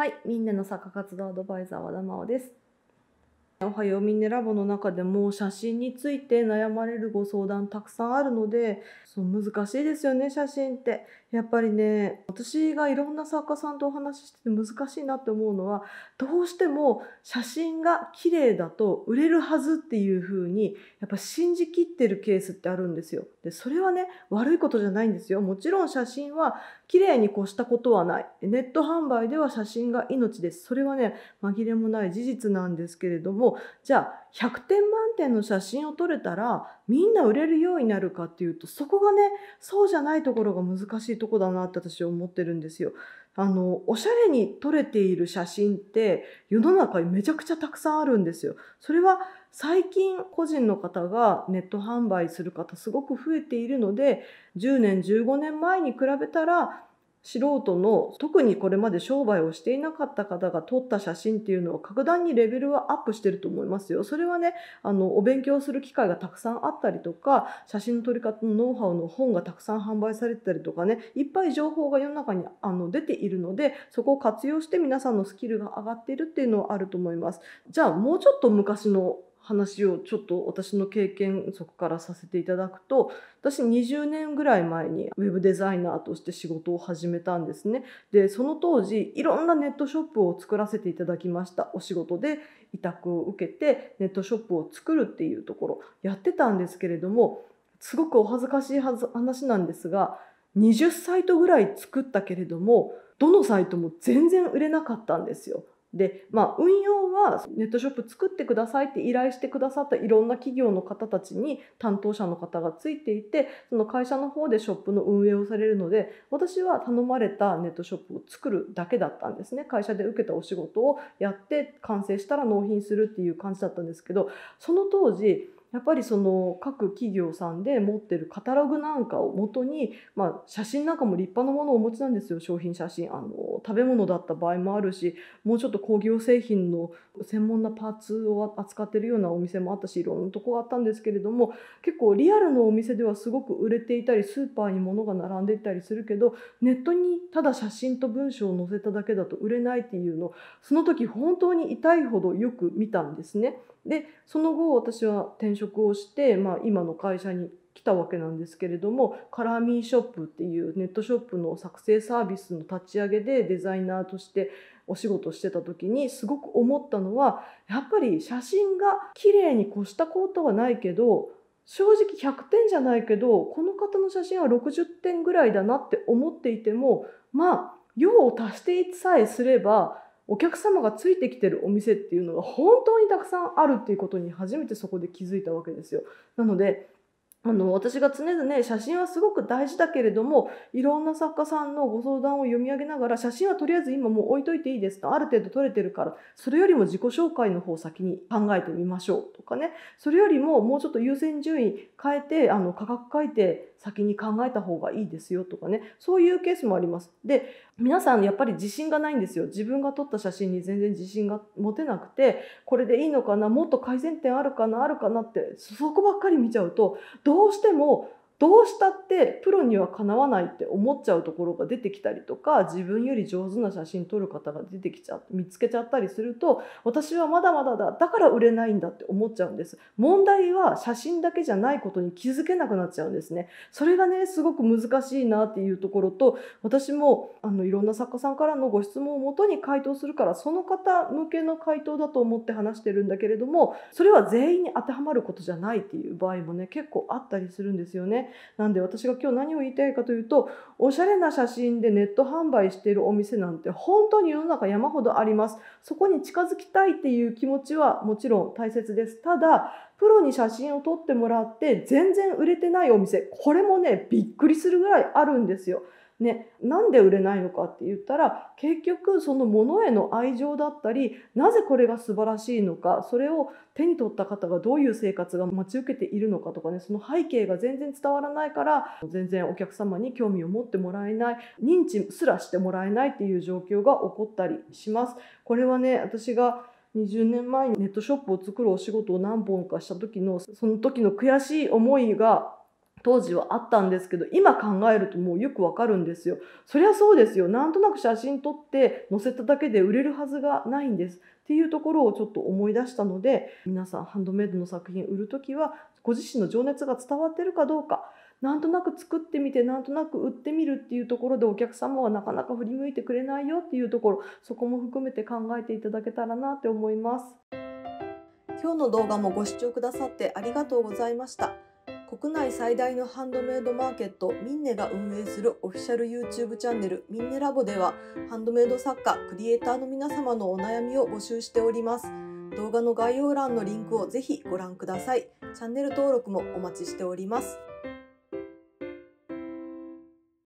はい、みんなの作家活動アドバイザー和田真央です。おはようミネラボの中でも写真について悩まれるご相談たくさんあるのでそう難しいですよね写真ってやっぱりね私がいろんな作家さんとお話ししてて難しいなって思うのはどうしても写真が綺麗だと売れるはずっていう風にやっぱ信じきってるケースってあるんですよでそれはね悪いことじゃないんですよもちろん写真は綺麗に越したことはないネット販売では写真が命ですそれはね紛れもない事実なんですけれどもじゃあ100点満点の写真を撮れたらみんな売れるようになるかっていうとそこがねそうじゃないところが難しいとこだなって私は思ってるんですよ。あのおしゃれに撮れている写真って世の中にめちゃくちゃたくさんあるんですよ。それは最近個人の方がネット販売する方すごく増えているので10年15年前に比べたら素人の特にこれまで商売をしていなかった方が撮った写真っていうのは格段にレベルはアップしてると思いますよ。それはねあのお勉強する機会がたくさんあったりとか写真の撮り方のノウハウの本がたくさん販売されてたりとかねいっぱい情報が世の中にあの出ているのでそこを活用して皆さんのスキルが上がっているっていうのはあると思います。じゃあもうちょっと昔の話をちょっと私の経験則からさせていただくと私20年ぐらい前にウェブデザイナーとして仕事を始めたんですねでその当時いろんなネットショップを作らせていただきましたお仕事で委託を受けてネットショップを作るっていうところやってたんですけれどもすごくお恥ずかしい話なんですが20サイトぐらい作ったけれどもどのサイトも全然売れなかったんですよ。で、まあ、運用はネットショップ作ってくださいって依頼してくださったいろんな企業の方たちに担当者の方がついていてその会社の方でショップの運営をされるので私は頼まれたネットショップを作るだけだったんですね会社で受けたお仕事をやって完成したら納品するっていう感じだったんですけどその当時やっぱりその各企業さんで持ってるカタログなんかをもとに、まあ、写真なんかも立派なものをお持ちなんですよ商品写真あの食べ物だった場合もあるしもうちょっと工業製品の専門なパーツを扱ってるようなお店もあったしいろんなとこがあったんですけれども結構リアルのお店ではすごく売れていたりスーパーに物が並んでいたりするけどネットにただ写真と文章を載せただけだと売れないっていうのその時本当に痛いほどよく見たんですね。でその後私は転職をして、まあ、今の会社に来たわけなんですけれどもカラーミーショップっていうネットショップの作成サービスの立ち上げでデザイナーとしてお仕事してた時にすごく思ったのはやっぱり写真が綺麗に越したことはないけど正直100点じゃないけどこの方の写真は60点ぐらいだなって思っていてもまあ用を足してさえすればお客様がついてきてるお店っていうのが本当にたくさんあるっていうことに初めてそこで気づいたわけですよ。なのであの私が常々写真はすごく大事だけれどもいろんな作家さんのご相談を読み上げながら写真はとりあえず今もう置いといていいですとある程度撮れてるからそれよりも自己紹介の方を先に考えてみましょうとかねそれよりももうちょっと優先順位変えてあの価格改定先に考えた方がいいですよとかねそういうケースもあります。で皆さんやっぱり自信がないんですよ自分が撮った写真に全然自信が持てなくてこれでいいのかなもっと改善点あるかなあるかなってそこばっかり見ちゃうとどうしてもどうしたってプロにはかなわないって思っちゃうところが出てきたりとか自分より上手な写真撮る方が出てきちゃ見つけちゃったりすると私はまだまだだだから売れないんだって思っちゃうんです問題は写真だけじゃないことに気づけなくなっちゃうんですねそれがねすごく難しいなっていうところと私もあのいろんな作家さんからのご質問をもとに回答するからその方向けの回答だと思って話してるんだけれどもそれは全員に当てはまることじゃないっていう場合もね結構あったりするんですよね。なんで私が今日何を言いたいかというとおしゃれな写真でネット販売しているお店なんて本当に世の中山ほどありますそこに近づきたいっていう気持ちはもちろん大切ですただプロに写真を撮ってもらって全然売れてないお店これもねびっくりするぐらいあるんですよね、なんで売れないのかって言ったら結局そのものへの愛情だったりなぜこれが素晴らしいのかそれを手に取った方がどういう生活が待ち受けているのかとかねその背景が全然伝わらないから全然お客様に興味を持ってもらえない認知すらしてもらえないっていう状況が起こったりします。これはね私が20年前にネットショップを作るお仕事を何本かした時のその時の悔しい思いが当時はあったんですけど今考えるともうよくわかるんですよそりゃそうですよなんとなく写真撮って載せただけで売れるはずがないんですっていうところをちょっと思い出したので皆さんハンドメイドの作品売る時はご自身の情熱が伝わってるかどうかなんとなく作ってみてなんとなく売ってみるっていうところでお客様はなかなか振り向いてくれないよっていうところそこも含めて考えていただけたらなって思います今日の動画もご視聴くださってありがとうございました。国内最大のハンドメイドマーケットミンネが運営するオフィシャル YouTube チャンネルミンネラボではハンドメイド作家クリエイターの皆様のお悩みを募集しております動画の概要欄のリンクをぜひご覧くださいチャンネル登録もお待ちしております